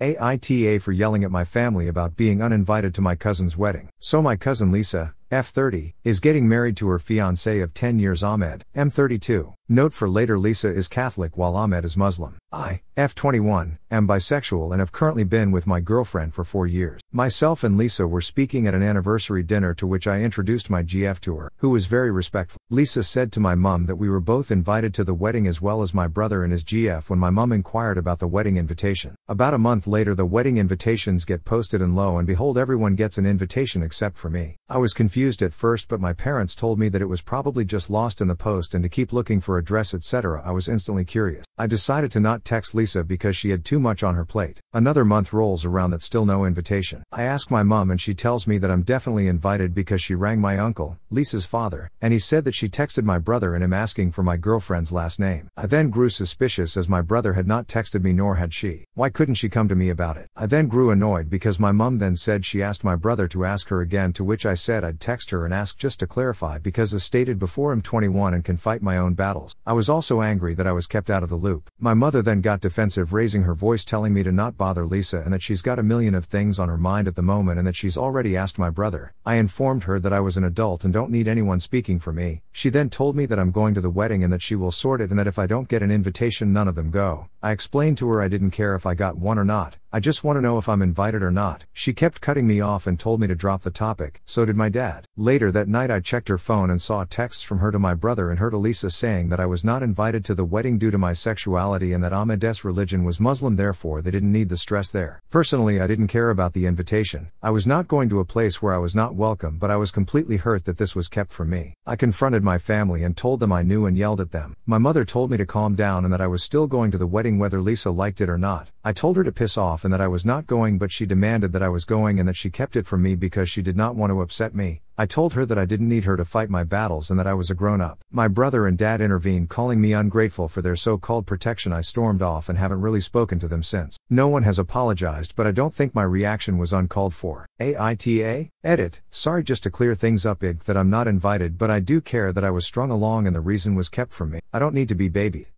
AITA for yelling at my family about being uninvited to my cousin's wedding. So my cousin Lisa, F30, is getting married to her fiance of 10 years Ahmed, M32. Note for later Lisa is Catholic while Ahmed is Muslim. I, F21, am bisexual and have currently been with my girlfriend for four years. Myself and Lisa were speaking at an anniversary dinner to which I introduced my GF to her, who was very respectful. Lisa said to my mum that we were both invited to the wedding as well as my brother and his GF when my mum inquired about the wedding invitation. About a month later the wedding invitations get posted and lo and behold everyone gets an invitation except for me. I was confused at first but my parents told me that it was probably just lost in the post and to keep looking for address etc. I was instantly curious. I decided to not text Lisa because she had too much on her plate. Another month rolls around that still no invitation. I ask my mom and she tells me that I'm definitely invited because she rang my uncle, Lisa's father, and he said that she texted my brother and him asking for my girlfriend's last name. I then grew suspicious as my brother had not texted me nor had she. Why couldn't she come to me about it? I then grew annoyed because my mom then said she asked my brother to ask her again to which I said I'd text her and ask just to clarify because as stated before I'm 21 and can fight my own battles. I was also angry that I was kept out of the loop. My mother then got defensive raising her voice telling me to not bother Lisa and that she's got a million of things on her mind at the moment and that she's already asked my brother. I informed her that I was an adult and don't need anyone speaking for me. She then told me that I'm going to the wedding and that she will sort it and that if I don't get an invitation none of them go. I explained to her I didn't care if I got one or not, I just want to know if I'm invited or not. She kept cutting me off and told me to drop the topic, so did my dad. Later that night I checked her phone and saw texts from her to my brother and her to Lisa saying that I was not invited to the wedding due to my sexuality and that Ahmed's religion was Muslim therefore they didn't need the stress there. Personally I didn't care about the invitation, I was not going to a place where I was not welcome but I was completely hurt that this was kept from me. I confronted my family and told them I knew and yelled at them. My mother told me to calm down and that I was still going to the wedding whether Lisa liked it or not. I told her to piss off and that I was not going, but she demanded that I was going and that she kept it from me because she did not want to upset me. I told her that I didn't need her to fight my battles and that I was a grown up. My brother and dad intervened, calling me ungrateful for their so called protection. I stormed off and haven't really spoken to them since. No one has apologized, but I don't think my reaction was uncalled for. AITA? Edit. Sorry, just to clear things up, ig, that I'm not invited, but I do care that I was strung along and the reason was kept from me. I don't need to be babied.